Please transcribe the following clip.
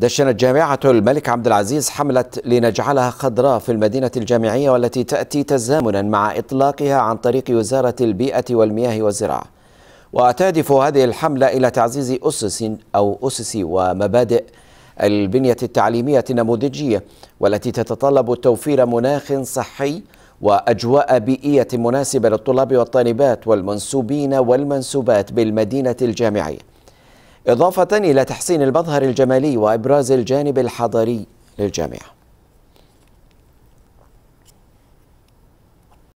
دشنت جامعة الملك عبد العزيز حملة لنجعلها خضراء في المدينة الجامعية والتي تأتي تزامنا مع إطلاقها عن طريق وزارة البيئة والمياه والزراعة وتهدف هذه الحملة إلى تعزيز أسس أو أسس ومبادئ البنية التعليمية النموذجية والتي تتطلب توفير مناخ صحي وأجواء بيئية مناسبة للطلاب والطالبات والمنسوبين والمنسوبات بالمدينة الجامعية إضافة إلى تحسين المظهر الجمالي وإبراز الجانب الحضاري للجامعة